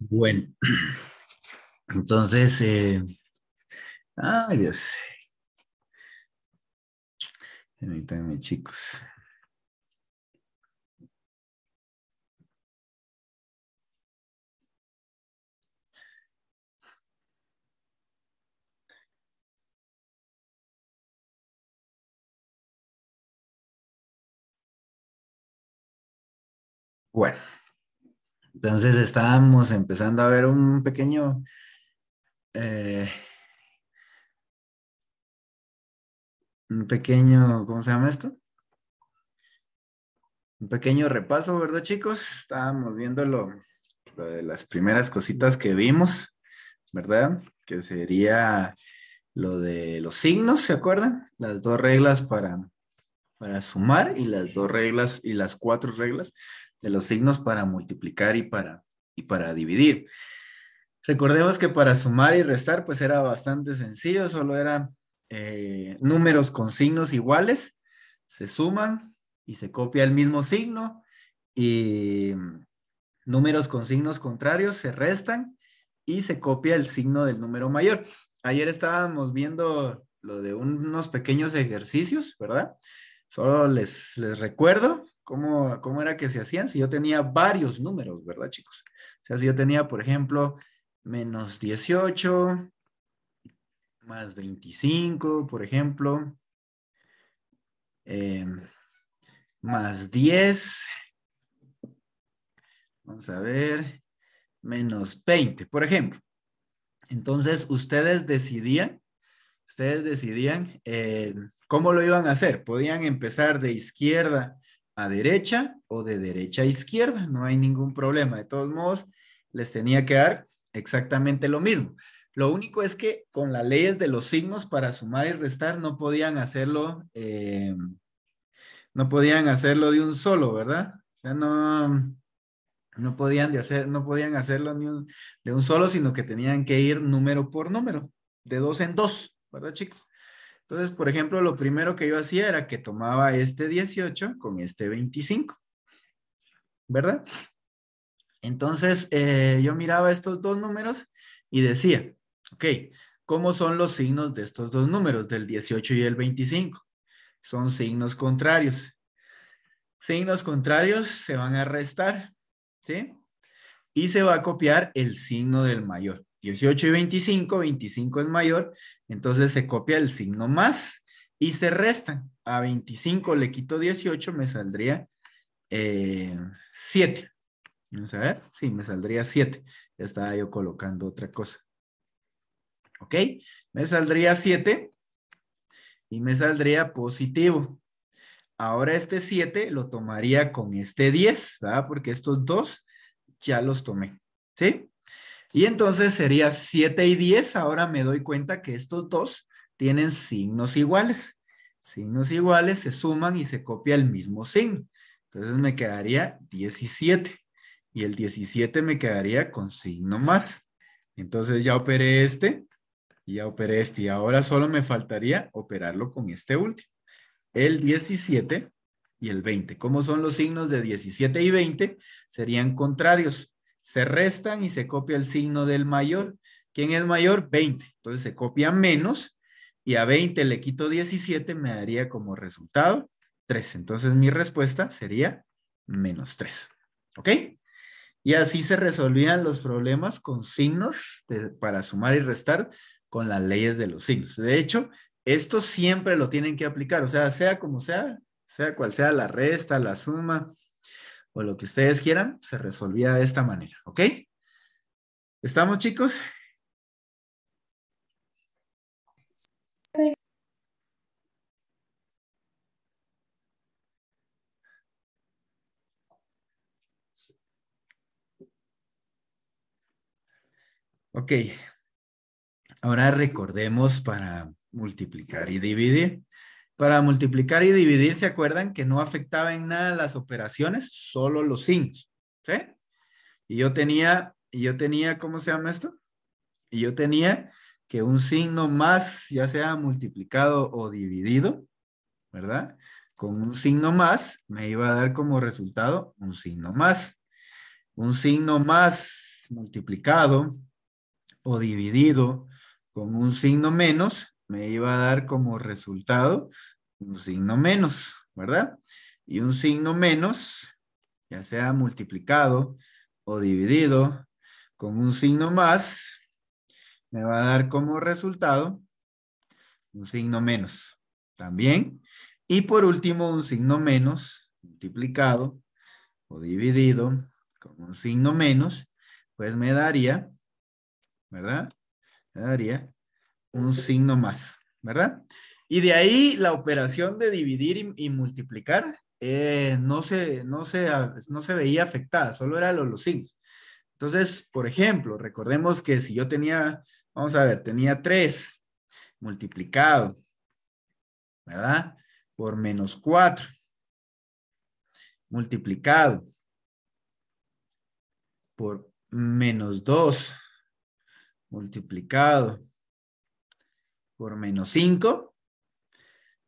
Bueno, entonces, eh, ay Dios. Permítanme, chicos. Bueno. Entonces estábamos empezando a ver un pequeño... Eh, un pequeño, ¿cómo se llama esto? Un pequeño repaso, ¿verdad chicos? Estábamos viendo lo, de las primeras cositas que vimos, ¿verdad? Que sería lo de los signos, ¿se acuerdan? Las dos reglas para, para sumar y las dos reglas y las cuatro reglas de los signos para multiplicar y para, y para dividir. Recordemos que para sumar y restar, pues era bastante sencillo, solo eran eh, números con signos iguales, se suman y se copia el mismo signo, y números con signos contrarios se restan y se copia el signo del número mayor. Ayer estábamos viendo lo de unos pequeños ejercicios, ¿verdad? Solo les, les recuerdo ¿Cómo, era que se hacían? Si yo tenía varios números, ¿verdad, chicos? O sea, si yo tenía, por ejemplo, menos 18, más 25, por ejemplo, eh, más 10, vamos a ver, menos 20, por ejemplo. Entonces, ustedes decidían, ustedes decidían eh, cómo lo iban a hacer. Podían empezar de izquierda a derecha o de derecha a izquierda, no hay ningún problema. De todos modos, les tenía que dar exactamente lo mismo. Lo único es que con las leyes de los signos para sumar y restar no podían hacerlo, eh, no podían hacerlo de un solo, ¿verdad? O sea, no, no podían, de hacer, no podían hacerlo de un solo, sino que tenían que ir número por número, de dos en dos, ¿verdad, chicos? Entonces, por ejemplo, lo primero que yo hacía era que tomaba este 18 con este 25, ¿verdad? Entonces, eh, yo miraba estos dos números y decía, ok, ¿cómo son los signos de estos dos números, del 18 y el 25? Son signos contrarios. Signos contrarios se van a restar, ¿sí? Y se va a copiar el signo del mayor. 18 y 25, 25 es mayor, entonces se copia el signo más y se resta. A 25 le quito 18, me saldría 7. Eh, Vamos a ver, sí, me saldría 7. Ya estaba yo colocando otra cosa. ¿Ok? Me saldría 7 y me saldría positivo. Ahora este 7 lo tomaría con este 10, ¿verdad? Porque estos dos ya los tomé, ¿sí? Y entonces sería 7 y 10. Ahora me doy cuenta que estos dos tienen signos iguales. Signos iguales se suman y se copia el mismo signo. Entonces me quedaría 17. Y el 17 me quedaría con signo más. Entonces ya operé este y ya operé este. Y ahora solo me faltaría operarlo con este último. El 17 y el 20. ¿Cómo son los signos de 17 y 20? Serían contrarios se restan y se copia el signo del mayor. ¿Quién es mayor? 20. Entonces se copia menos y a 20 le quito 17, me daría como resultado 3. Entonces mi respuesta sería menos 3. ¿Ok? Y así se resolvían los problemas con signos para sumar y restar con las leyes de los signos. De hecho, esto siempre lo tienen que aplicar, o sea, sea como sea, sea cual sea la resta, la suma, o lo que ustedes quieran, se resolvía de esta manera, ¿ok? ¿Estamos chicos? Ok, ahora recordemos para multiplicar y dividir. Para multiplicar y dividir, ¿se acuerdan que no afectaba en nada las operaciones? Solo los signos, ¿sí? Y yo tenía, y yo tenía, ¿cómo se llama esto? Y yo tenía que un signo más, ya sea multiplicado o dividido, ¿verdad? Con un signo más, me iba a dar como resultado un signo más. Un signo más multiplicado o dividido con un signo menos, me iba a dar como resultado un signo menos, ¿verdad? Y un signo menos, ya sea multiplicado o dividido con un signo más, me va a dar como resultado un signo menos también. Y por último, un signo menos multiplicado o dividido con un signo menos, pues me daría, ¿verdad? Me daría un signo más, ¿verdad? Y de ahí la operación de dividir y, multiplicar eh, no, se, no, veía afectada, solo eran los, los signos. Entonces, por ejemplo, recordemos que si yo tenía, vamos a ver, tenía 3 multiplicado, ¿verdad? Por menos 4 multiplicado por menos 2 multiplicado por menos 5,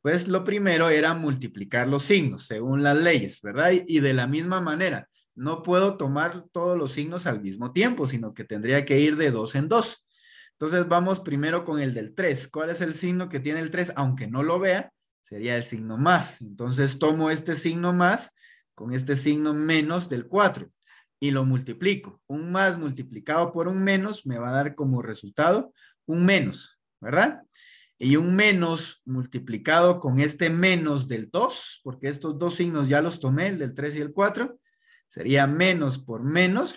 pues lo primero era multiplicar los signos según las leyes, ¿verdad? Y, de la misma manera, no puedo tomar todos los signos al mismo tiempo, sino que tendría que ir de 2 en 2. Entonces vamos primero con el del 3. ¿Cuál es el signo que tiene el 3? Aunque no lo vea, sería el signo más. Entonces tomo este signo más con este signo menos del 4 y lo multiplico. Un más multiplicado por un menos me va a dar como resultado un menos, ¿verdad? y un menos multiplicado con este menos del 2, porque estos dos signos ya los tomé, el del 3 y el 4, sería menos por menos,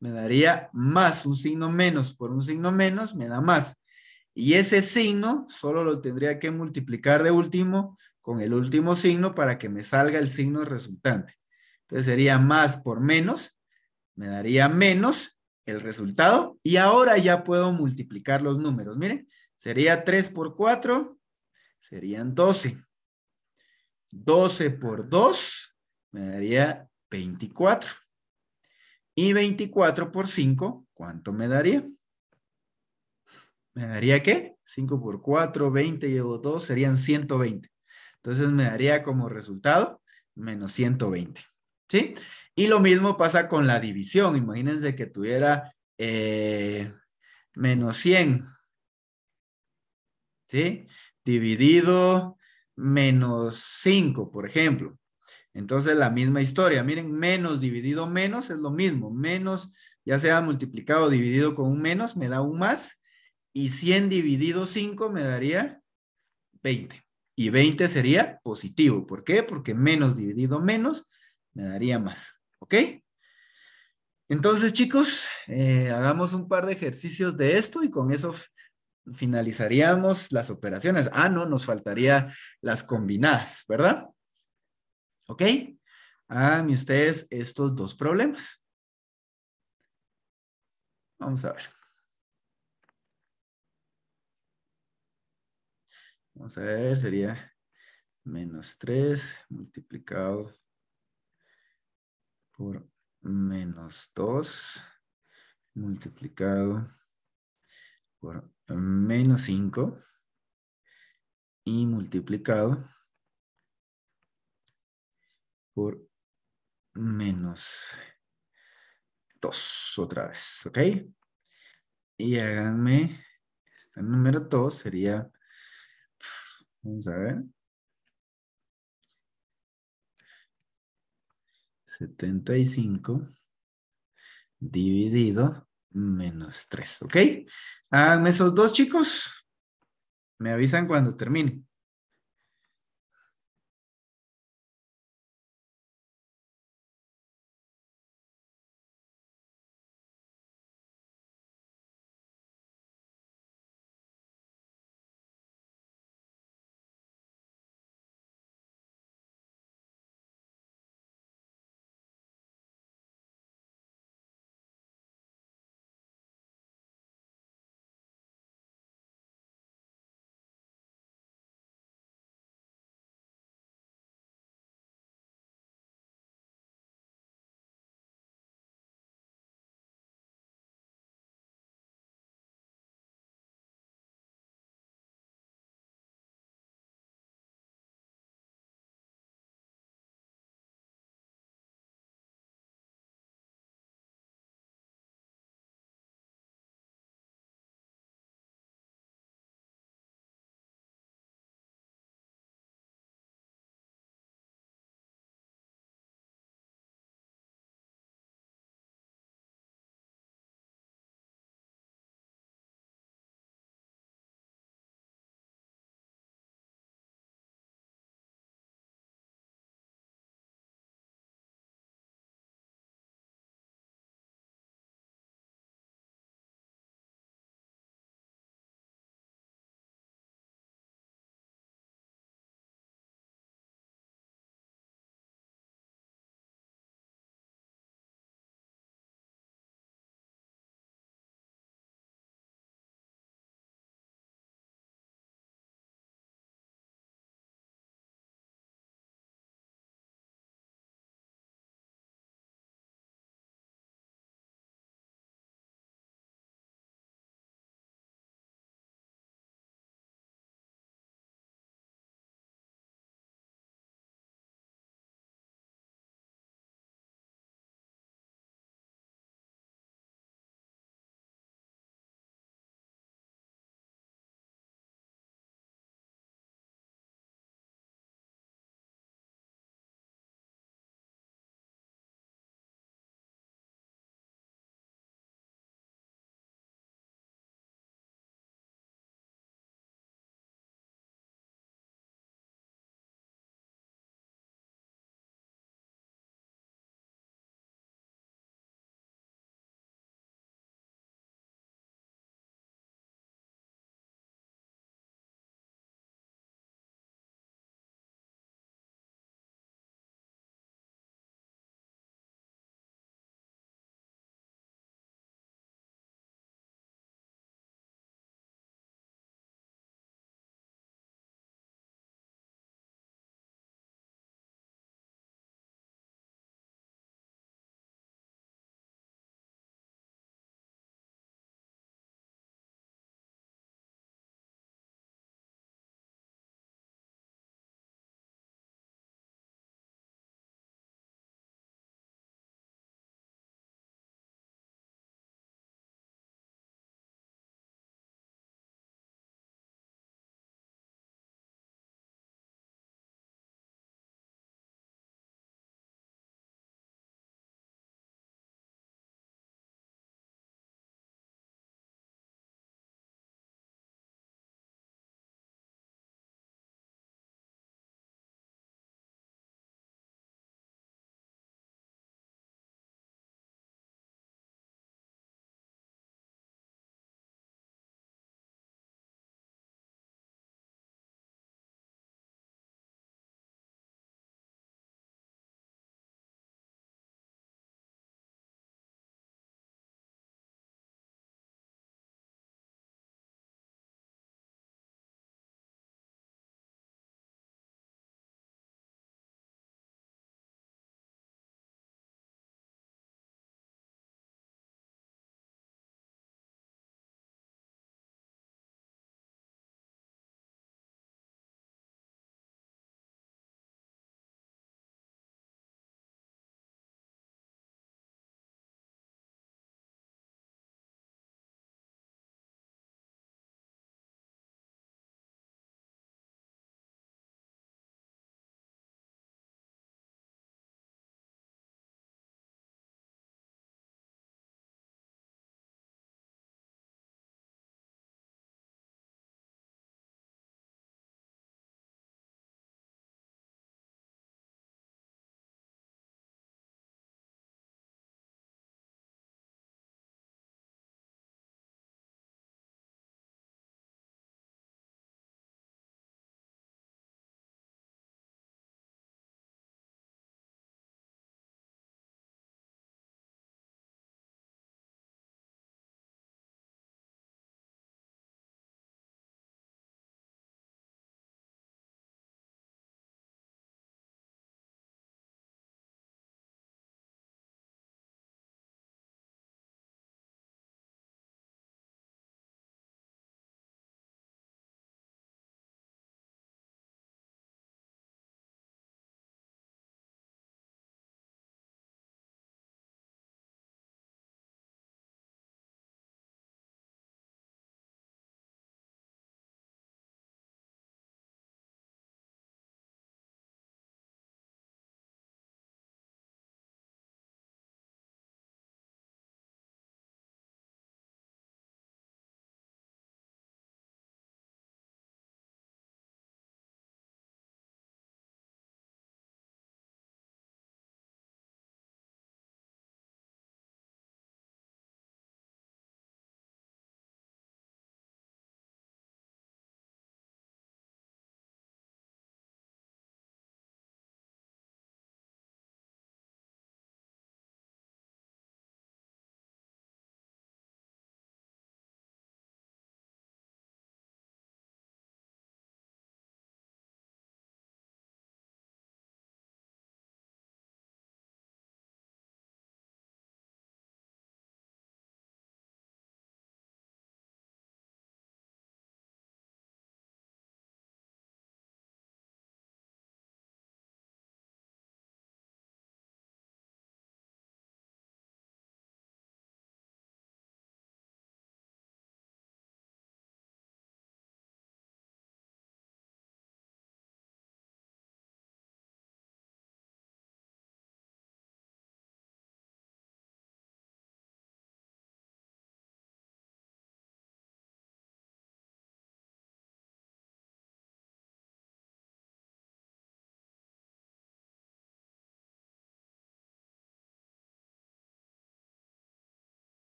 me daría más, un signo menos por un signo menos, me da más. Y ese signo solo lo tendría que multiplicar de último con el último signo para que me salga el signo resultante. Entonces sería más por menos, me daría menos el resultado y ahora ya puedo multiplicar los números. Miren, Sería 3 por 4, serían 12. 12 por 2 me daría 24. Y 24 por 5, ¿cuánto me daría? ¿Me daría qué? 5 por 4, 20, llevo 2, serían 120. Entonces me daría como resultado menos 120. ¿Sí? Y lo mismo pasa con la división. Imagínense que tuviera eh, menos 100 ¿sí? Dividido menos 5, por ejemplo. Entonces, la misma historia. Miren, menos dividido menos es lo mismo. Menos, ya sea multiplicado dividido con un menos, me da un más. Y 100 dividido 5 me daría 20. Y 20 sería positivo. ¿Por qué? Porque menos dividido menos me daría más. ¿Ok? Entonces, chicos, eh, hagamos un par de ejercicios de esto y con eso finalizaríamos las operaciones. Ah, no, nos faltaría las combinadas, ¿verdad? ¿Ok? Hagan ustedes estos dos problemas. Vamos a ver. Vamos a ver, sería menos 3 multiplicado por menos 2 multiplicado por menos 5 y multiplicado por menos 2 otra vez, ¿ok? Y háganme, este número 2 sería, vamos a ver, 75 dividido menos tres, ¿ok? Háganme esos dos, chicos. Me avisan cuando termine.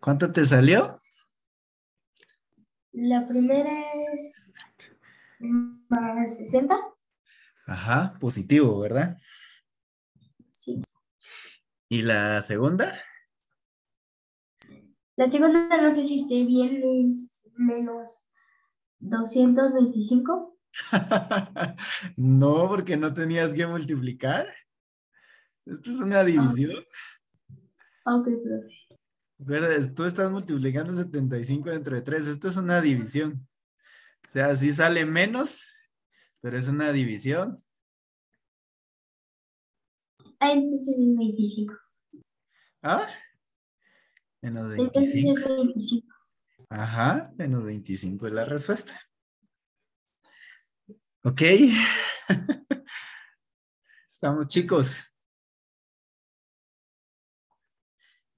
¿Cuánto te salió? La primera es más 60. Ajá, positivo, ¿verdad? Sí. ¿Y la segunda? La segunda no sé si esté bien, es menos 225. no, porque no tenías que multiplicar. Esto es una división. Ok, profe. Tú estás multiplicando 75 entre 3. Esto es una división. O sea, sí sale menos, pero es una división. Pues ¿Ah? Entonces es 25. ¿Ah? Menos 25. Entonces es 25. Ajá, menos 25 es la respuesta. Ok. Estamos chicos.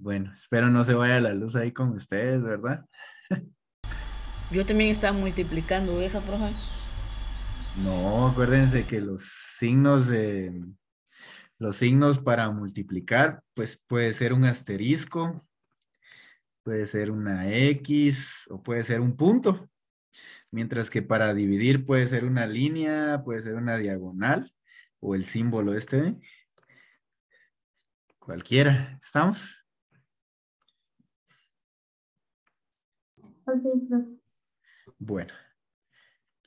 Bueno, espero no se vaya la luz ahí con ustedes, ¿verdad? Yo también estaba multiplicando esa, profe. No, acuérdense que los signos de los signos para multiplicar, pues puede ser un asterisco, puede ser una X o puede ser un punto. Mientras que para dividir puede ser una línea, puede ser una diagonal o el símbolo este. ¿eh? Cualquiera. ¿Estamos? Bueno,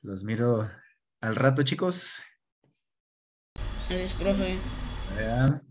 los miro al rato, chicos. profe.